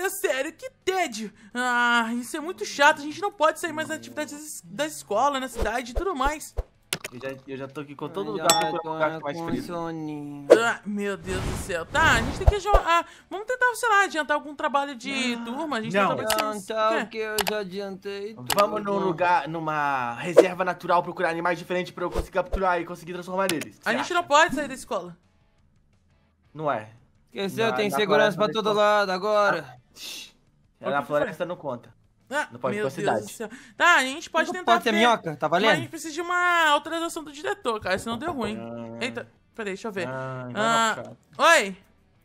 Cara, sério, que tédio. Ah, isso é muito chato. A gente não pode sair mais das atividades da escola, na cidade e tudo mais. Eu já, eu já tô aqui com todo lugar pra procurar lugar mais frio. Ah, meu Deus do céu. Tá, a gente tem que... Ah, vamos tentar, sei lá, adiantar algum trabalho de ah, turma. A gente não. Tá adiantar o que eu já adiantei. Tudo. Vamos num lugar, numa reserva natural, procurar animais diferentes pra eu conseguir capturar e conseguir transformar eles. A gente acha? não pode sair da escola. Não é. Esqueceu, não, tem segurança pra todo lado agora. Ela na floresta não conta. Ah, não pode ir Deus cidade. do céu. Tá, a gente pode não tentar. Pode ter minhoca, tá valendo? Mas a gente precisa de uma autorização do diretor, cara, senão deu ruim. Ah. Eita, peraí, deixa eu ver. Ah, ah oi! Oi,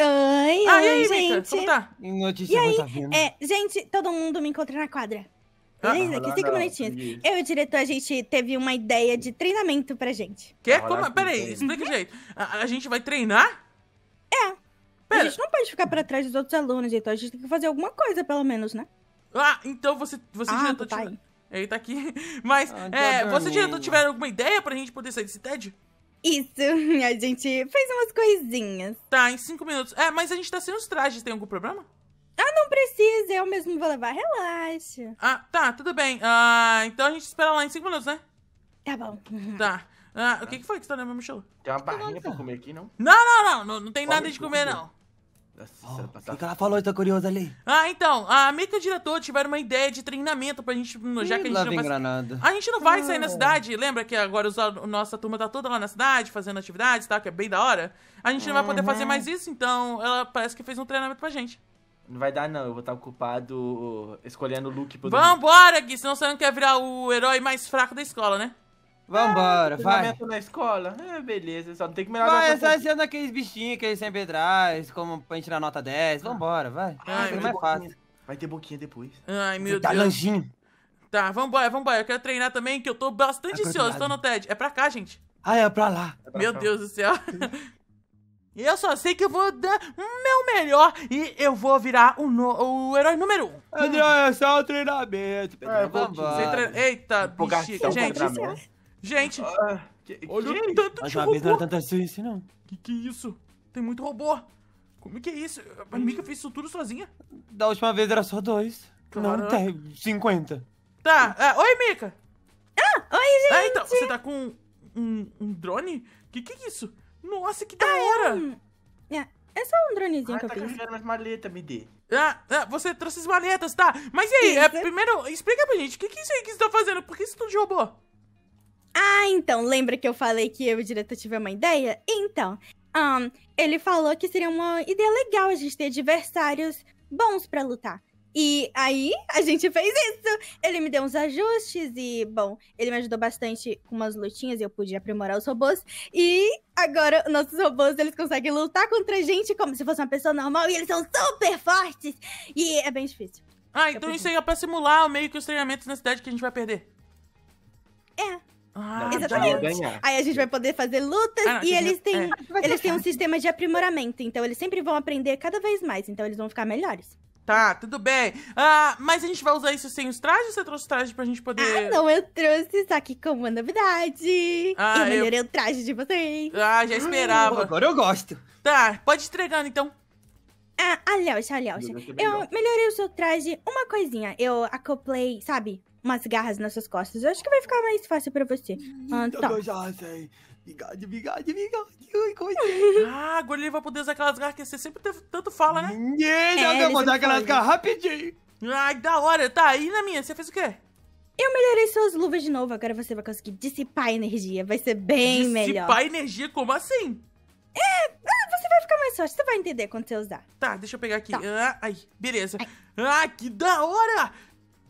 ah, oi, aí, gente. Mica, como tá? Notícia e aí, tá é, gente, todo mundo me encontra na quadra. Ah, Beleza? Ah, Aqui cinco minutinhos. Eu e o diretor, a gente teve uma ideia de treinamento pra gente. Quê? Como? Peraí, explica o uhum. jeito. A, a gente vai treinar? É. Pera. A gente não pode ficar para trás dos outros alunos, então a gente tem que fazer alguma coisa, pelo menos, né? Ah, então você, você ah, já então tá Ele tá aqui. Mas ah, é, tá você diretor tiver alguma ideia pra gente poder sair desse TED? Isso, a gente fez umas coisinhas. Tá, em cinco minutos. É, mas a gente tá sem os trajes, tem algum problema? Ah, não precisa, eu mesmo vou levar, relaxa. Ah, tá, tudo bem. Ah, então a gente espera lá em cinco minutos, né? Tá bom. Tá. Ah, o que, que foi que você tá na minha mochila? Tem uma barrinha pra comer aqui, não? Não, não, não, não, não tem Pode nada de comer, comer, não oh, o que ela falou? Eu tô curioso ali. Ah, então, a Mika e o diretor tiveram uma ideia de treinamento pra gente. Já que a gente, não vai, Granada. a gente não vai sair na ah. cidade. Lembra que agora a nossa turma tá toda lá na cidade, fazendo atividades e tá, tal, que é bem da hora. A gente não uhum. vai poder fazer mais isso, então ela parece que fez um treinamento pra gente. Não vai dar, não. Eu vou estar ocupado uh, escolhendo o look pro Vambora, Gui, senão você não quer virar o herói mais fraco da escola, né? Vambora, ah, vai. na escola? É, beleza, só não tem que melhorar. Vai, é só tá sendo aqueles bichinhos que eles sempre traz, como pra gente tirar nota 10. Ah. Vambora, vai. Ai, não é fácil. Vai ter boquinha depois. Ai, meu tá Deus. Tá, lanjinho. Tá, vambora, vambora. Eu quero treinar também, que eu tô bastante tá ansioso. Tô no TED. É pra cá, gente. Ah, é pra lá. É pra meu cá. Deus do céu. E eu só sei que eu vou dar meu melhor e eu vou virar o, no, o herói número um. André, é só o treinamento. Pedro. É, vou, Eita, bichinho, gente. Gente, ah, que, olha que é tanto Mas de robô. Mas é não era tanto assim, não. Que que é isso? Tem muito robô. Como que é isso? A Mika fez isso tudo sozinha? Da última vez era só dois. Caramba. Não tem 50. Tá. tá é, oi, Mika. Ah, oi, gente. Ah, então, você tá com um, um, drone? Que que é isso? Nossa, que da ah, hora. É, um... só um dronezinho ah, que eu eu tá fiz. tá carregando maletas, me dê. Ah, ah, você trouxe as maletas, tá. Mas e aí, é, primeiro, explica pra gente, o que que é isso aí que você tá fazendo? Por que isso tudo de robô? Ah, então, lembra que eu falei que eu e o diretor tive uma ideia? Então, um, ele falou que seria uma ideia legal a gente ter adversários bons para lutar. E aí, a gente fez isso. Ele me deu uns ajustes e, bom, ele me ajudou bastante com umas lutinhas e eu pude aprimorar os robôs. E agora, nossos robôs, eles conseguem lutar contra a gente como se fosse uma pessoa normal e eles são super fortes. E é bem difícil. Ah, então isso aí é pra simular meio que os treinamentos na cidade que a gente vai perder. É, ah, Exatamente. Aí a gente vai poder fazer lutas ah, e eles têm, é. eles têm um sistema de aprimoramento. Então eles sempre vão aprender cada vez mais. Então eles vão ficar melhores. Tá, tudo bem. Ah, mas a gente vai usar isso sem os trajes? Você trouxe traje pra gente poder. Ah, não, eu trouxe isso aqui como uma novidade. Ah, eu melhorei eu... o traje de vocês. Ah, já esperava. Ah, agora eu gosto. Tá, pode entregando então. Ah, Alyosha. Aliocha. Eu melhorei o seu traje uma coisinha. Eu acoplei, sabe? umas garras nas suas costas. Eu acho que vai ficar mais fácil pra você. Hum. Ah, tá. então. Eu já sei. Assim. Bigode, bigode, bigode. Coisa. É é? ah, agora ele vai poder usar aquelas garras que você sempre teve tanto fala, né? já é, ele vai usar aquelas garras rapidinho. Ai, da hora. Tá, e na minha, você fez o quê? Eu melhorei suas luvas de novo, agora você vai conseguir dissipar energia. Vai ser bem dissipar melhor. Dissipar energia? Como assim? É, é, você vai ficar mais forte, você vai entender quando você usar. Tá, deixa eu pegar aqui. Tá. Ah, ai, beleza. Ai. Ah, que da hora!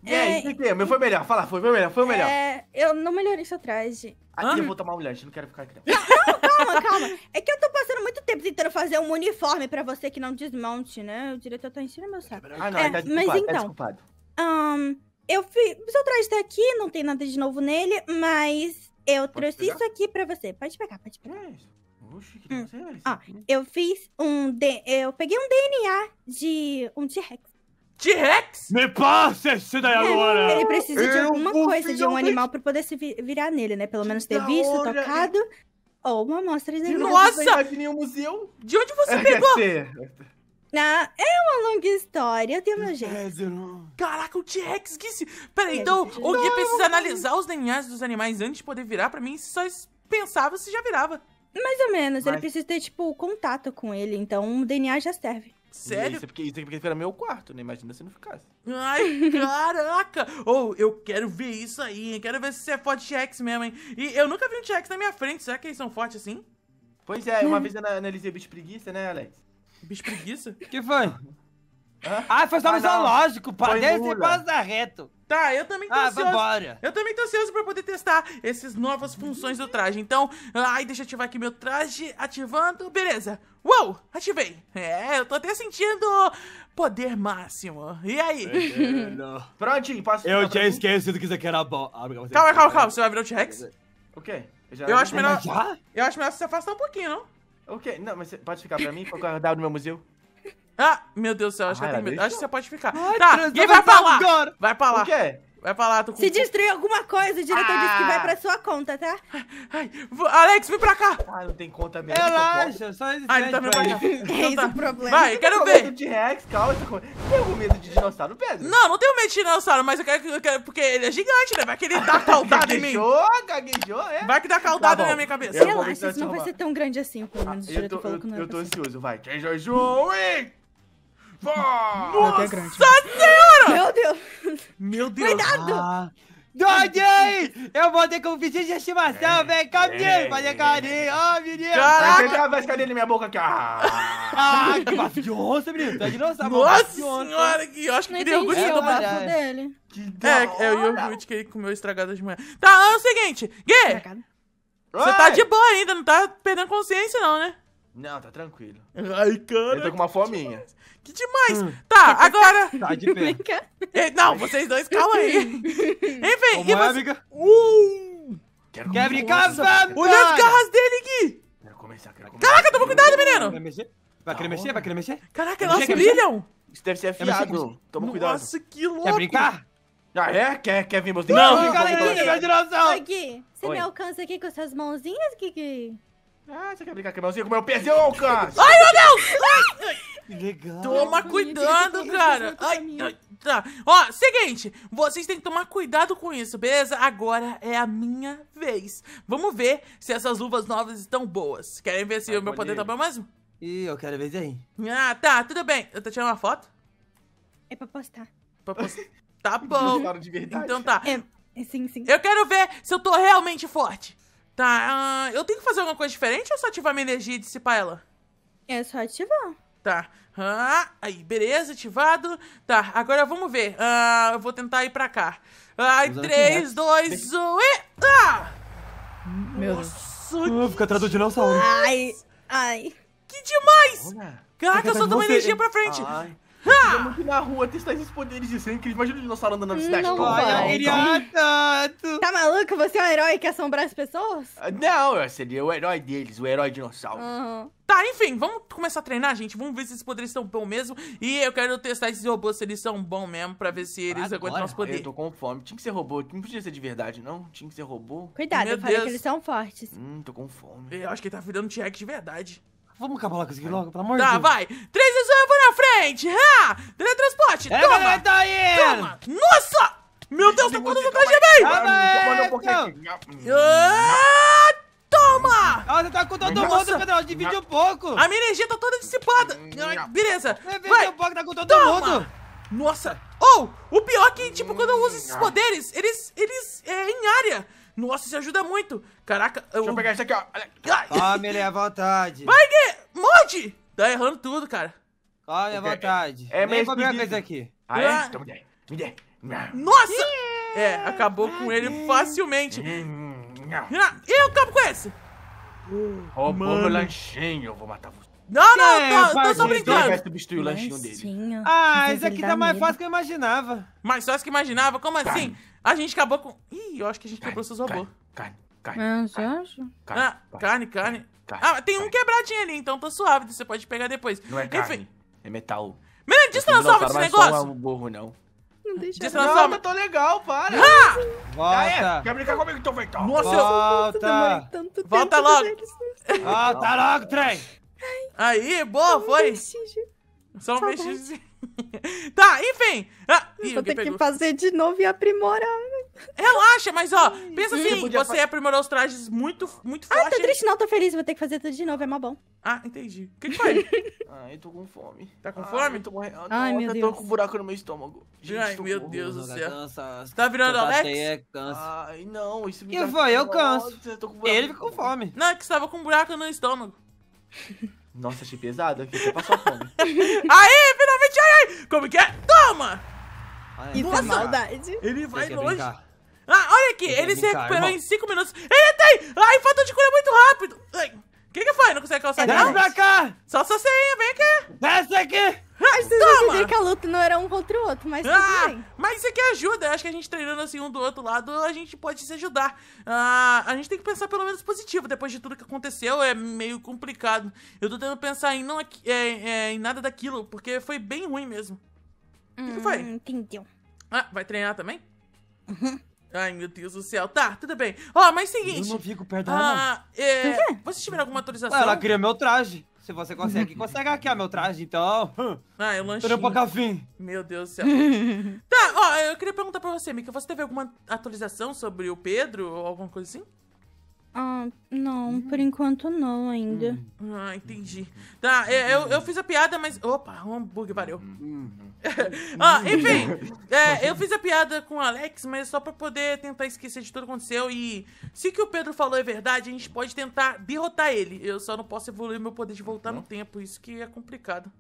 E aí, é, que, meu foi melhor, fala, foi melhor, foi melhor. É, eu não melhorei seu traje. Aqui ah, eu vou tomar um humilhante, não quero ficar aqui. Não, não, calma, calma. É que eu tô passando muito tempo tentando fazer um uniforme pra você que não desmonte, né? O diretor tá enchendo meu saco. Ah, não, é, tá mas tá então, tá um, eu fiz. Seu traje tá aqui, não tem nada de novo nele, mas eu pode trouxe pegar? isso aqui pra você. Pode pegar, pode pegar. É Oxi, que hum. ah, eu fiz um. De... Eu peguei um DNA de um T-Rex. T-Rex? Me passa esse daí é, agora! Ele precisa de alguma coisa, de um animal pra poder se virar nele, né? Pelo menos ter visto, tocado. Ou uma amostra de Nossa! De um museu? De onde você é, pegou? Na... É uma longa história, eu tenho meu jeito. É, Caraca, o T-Rex, Gui! Peraí, então, o Gui precisa analisar os DNAs dos animais antes de poder virar? Pra mim, Se só pensava se já virava. Mais ou menos, ele precisa ter, tipo, contato com ele, então o DNA já serve. Sério? Isso porque, isso era meu quarto, né? Imagina se não ficasse. Ai, caraca! Ou oh, eu quero ver isso aí, hein? Quero ver se você é forte T-Rex mesmo, hein? E eu nunca vi um T-Rex na minha frente. Será que eles são fortes assim? Pois é, uma vez eu analisei bicho preguiça, né, Alex? Bicho preguiça? que foi? Hã? Ah, foi só ah, um zoológico, parece passa reto. Tá, eu também tô ah, ansioso. Vambora. Eu também tô ansioso pra poder testar essas novas funções do traje. Então, ai, deixa eu ativar aqui meu traje, ativando. Beleza. Uou, ativei. É, eu tô até sentindo poder máximo. E aí? Prontinho, passa Eu tinha esquecido que isso aqui era bom. Ah, calma, calma, calma, calma. Você vai virar o T-Rex? O quê? Eu, acho melhor... Já? Eu acho melhor você afastar um pouquinho, não? O quê? Não, mas você pode ficar pra mim? Qual é o meu museu? Ah, meu Deus do céu, acho ah, que ela tem medo. Acho que você pode ficar. Ai, tá, ninguém vai pra lá. Agora. Vai pra lá. O quê? Vai pra lá, tô com... Se destruir alguma coisa, o diretor ah. disse que vai pra ah. sua conta, tá? Ai, Alex, vem pra cá! Ah, não tem conta mesmo. Relaxa, só existe. Ai, ele tá vindo pra cá. Então é tá. problema. Vai, eu tá quero ver. medo de Rex, calma. Você tá tem algum medo de dinossauro, Pedro? Não, não tenho medo de dinossauro, mas eu quero, eu quero porque ele é gigante, né? Vai que ele dá caudada em mim. Gaguejou, gaguejou, é. Vai que dá caudada tá na minha cabeça. Relaxa, isso não vai ser tão grande assim, pelo menos ah, o diretor falou que não Eu tô ansioso, vai. Quem João, hein? Nossa grande. senhora! Meu Deus! Meu Deus! Cuidado! Ah. Dodei! Eu botei o pedido de estimação, velho. É. Caminhei, fazer carinho. Ó, menino. Caraca, a vascaria na minha boca aqui. Ah, ah que mafioso, menino. Tá é de Nossa senhora, que eu acho que queria orgulho do bafo dele. Que é, é o iogurte que ele comeu estragado de manhã. Tá, é o seguinte. Gui, você tá de boa ainda, não tá perdendo consciência não, né? Não, tá tranquilo. Ai, cara. Eu tô tá com uma fominha. Que demais! Hum. Tá, agora. Tá de pé. Ei, é, não, vocês dois, calma aí. Enfim, Como e é, você... é, amiga? Uh! Quero Quebre casa! Olha as garras dele, aqui. Quero começar, quero começar. Caraca, toma cuidado, menino! Vai mexer? Vai querer mexer? Vai querer mexer? Caraca, elas brilham! Isso deve ser afiado. Toma cuidado. Nossa, que louco! Quer brincar? Já é? Quer, quer vir você? Não! Não, aqui, meu dinossauro! Aqui, você me alcança aqui com essas mãozinhas, Kiki? Ah, você quer brincar quebrãozinho com meu pezinho, cara? Ai, meu Deus! Ai! Legal. Toma cuidado, cara. Ai, ai, tá. Ó, seguinte, vocês têm que tomar cuidado com isso, beleza? Agora é a minha vez. Vamos ver se essas luvas novas estão boas. Querem ver se ai, o meu poder tá bom mesmo? Ih, eu quero ver aí. Ah, tá, tudo bem. Eu tô tirando uma foto? É pra postar. Pra postar. tá bom. então tá. É, é, sim, sim. Eu quero ver se eu tô realmente forte. Tá, uh, eu tenho que fazer alguma coisa diferente ou só ativar minha energia e dissipar ela? É só ativar. Tá. Ah, aí, beleza, ativado. Tá, agora vamos ver. Ah, eu vou tentar ir pra cá. Ai, três 3, 2, 1 e. Ah! Meu Nossa, Deus. fica atrás do dinossauro. Ai, ai. Que demais! Caraca, eu só dou uma energia pra frente. Ai. Ah! muito na rua, testar esses poderes de sangue, Imagina o dinossauro andando na cidade. Não vai. tanto. Tá maluco? Você é um herói que assombra as pessoas? Ah, não, eu seria o herói deles, o herói dinossauro. Uhum. Tá, enfim, vamos começar a treinar, gente. Vamos ver se esses poderes são bons mesmo. E eu quero testar esses robôs se eles são bons mesmo, pra ver se eles Agora, aguentam os poderes. Eu tô com fome. Tinha que ser robô. Não podia ser de verdade, não. Tinha que ser robô. Cuidado, Meu eu falei Deus. que eles são fortes. Hum, tô com fome. Eu acho que ele tá virando T-Rex de verdade. Vamos acabar com isso aqui logo, pelo amor de tá, Deus. Tá, vai. Três vezes eu vou na frente. Ha! Teletransporte. É, toma. Tá aí. Toma. Nossa. Meu Deus, tá quanto atrás de mim. Ah, ah, toma. Ah, você tá com todo Nossa. mundo, Pedro. Divide um pouco. A minha energia tá toda dissipada. Ah, beleza. Vai. um pouco, tá com todo toma. mundo. Nossa. Ou, oh, o pior é que, tipo, quando eu uso esses poderes, eles, eles, é em área. Nossa, isso ajuda muito. Caraca. Eu... Deixa eu pegar isso aqui, ó. Come, ele à vontade. Vai, Gui! Morde! Tá errando tudo, cara. a à é, é, vontade. É, é meio problema coisa aqui. Ah, é? Ah. Então me dê. Me dê. Nossa! Yeah. É, acabou com ele facilmente. Eu hum, acabo ah, com esse. Roubou meu lanchinho, eu vou matar você. Não, não, é, tô, tô só brincando. É vai substituir o lanchinho dele. Ah, isso aqui tá mais medo. fácil que eu imaginava. Mais fácil que imaginava? Como carne. assim? A gente acabou com... Ih, eu acho que a gente carne, quebrou seus robôs. Ah, ah, carne, carne, carne. carne, carne, ah, carne, carne. Ah, tem um quebradinho ali, então tô suave. Você pode pegar depois. Não é carne, Enfim. é metal. Menino, diz esse negócio. Não é um burro, não. Não deixa eu Não, eu tô legal, para. Ah! Volta. Ah, é. Quer brincar comigo, então, feitão? Nossa, Volta. Eu... Volta logo. Volta logo, trem. Aí, boa, foi. Um Só um vestígio. Tá, tá, enfim. Ah, ih, vou ter pegou. que fazer de novo e aprimorar. Relaxa, mas ó, pensa assim, você aprimorou os trajes muito, muito forte. Ah, tô triste, não, tô feliz, vou ter que fazer tudo de novo, é mó bom. Ah, entendi. O que, que foi? Ai, ah, tô com fome. Tá com ah, fome? Tô morrendo. Ai, meu Deus. tô com um buraco no meu estômago. Gente, Ai, meu Deus do céu. Cansa, tá virando Alex? É Ai, não, isso me Que foi? Eu canso. Ele ficou com fome. Não, é que você tava com um buraco no estômago. Nossa, achei pesado aqui, você passou fome. aí, finalmente, aí, aí! Como que é? Toma! Ah, Nossa, é Ele vai longe. Brincar. Ah, olha aqui, ele se recuperou irmão. em 5 minutos. Ele tem! Ai, falta de cura muito rápido! O que que foi? Não consegue calçar? Vem pra cá! Só sua senha, vem aqui! Desce aqui! Ai, vocês Toma! vão que a luta não era um contra o outro, mas ah, tudo bem. Mas isso aqui ajuda. Eu acho que a gente treinando assim um do outro lado, a gente pode se ajudar. Ah, a gente tem que pensar pelo menos positivo. Depois de tudo que aconteceu, é meio complicado. Eu tô que pensar em, não, é, é, em nada daquilo, porque foi bem ruim mesmo. O hum, que, foi? Hum, Entendeu. Ah, vai treinar também? Uhum. Ai, meu Deus do céu. Tá, tudo bem. Ó, oh, mas seguinte. Eu não fico perto dela. Ah, é, vocês tiveram alguma autorização? ela queria meu traje. Se você consegue, consegue hackear meu traje, então. Ah, é eu lanchei Meu Deus do céu. tá, ó, eu queria perguntar pra você, Mika. Você teve alguma atualização sobre o Pedro ou alguma coisa assim? Ah, não, por enquanto não ainda. Hum. Ah, entendi. Tá, é, eu, eu fiz a piada, mas. Opa, um hambúrguer valeu. Uhum. ah, enfim, é, eu fiz a piada com o Alex, mas só pra poder tentar esquecer de tudo que aconteceu. E se que o Pedro falou é verdade, a gente pode tentar derrotar ele. Eu só não posso evoluir meu poder de voltar no tempo, isso que é complicado.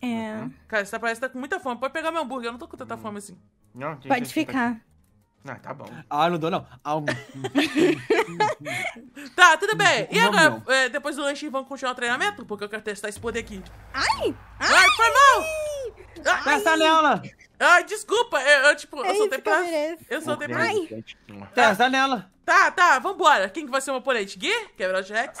É. Uhum. Cara, você tá, parece que tá com muita fome. Pode pegar meu hambúrguer, eu não tô com tanta hum. fome assim. Não, Pode tá ficar. Ah, tá bom. Ah, não dou, não. Ah, um... tá, tudo bem. E agora, É, depois do lanche, vamos continuar o treinamento? Porque eu quero testar esse poder aqui. Ai! Ai, ai foi mal! Ai. Testa nela! Ai, desculpa, eu, eu tipo, eu sou pra... Eu soltei pra... Ai! Testa nela! Tá, tá, vambora. Quem que vai ser o oponente? Gui? Quebrou ah, de Rex?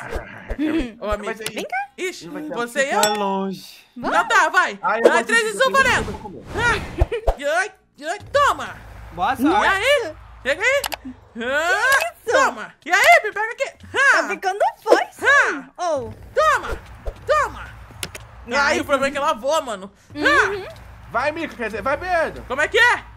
Ô, amigo. Vem cá. Ixi, você e eu? longe. Não, tá, vai. Ah, ai, ah, 3 e 1, valendo. Ai, ai, toma! Boa sorte. E aí? Chega aí. Ah, Toma. E aí, me pega aqui. Ah. Tá ficando foice. Ah. Oh. Toma. Toma. Ai, aí, o problema é que ela voa, mano. Ah. Uhum. Vai, Mico, quer dizer, vai, Pedro. Como é que é?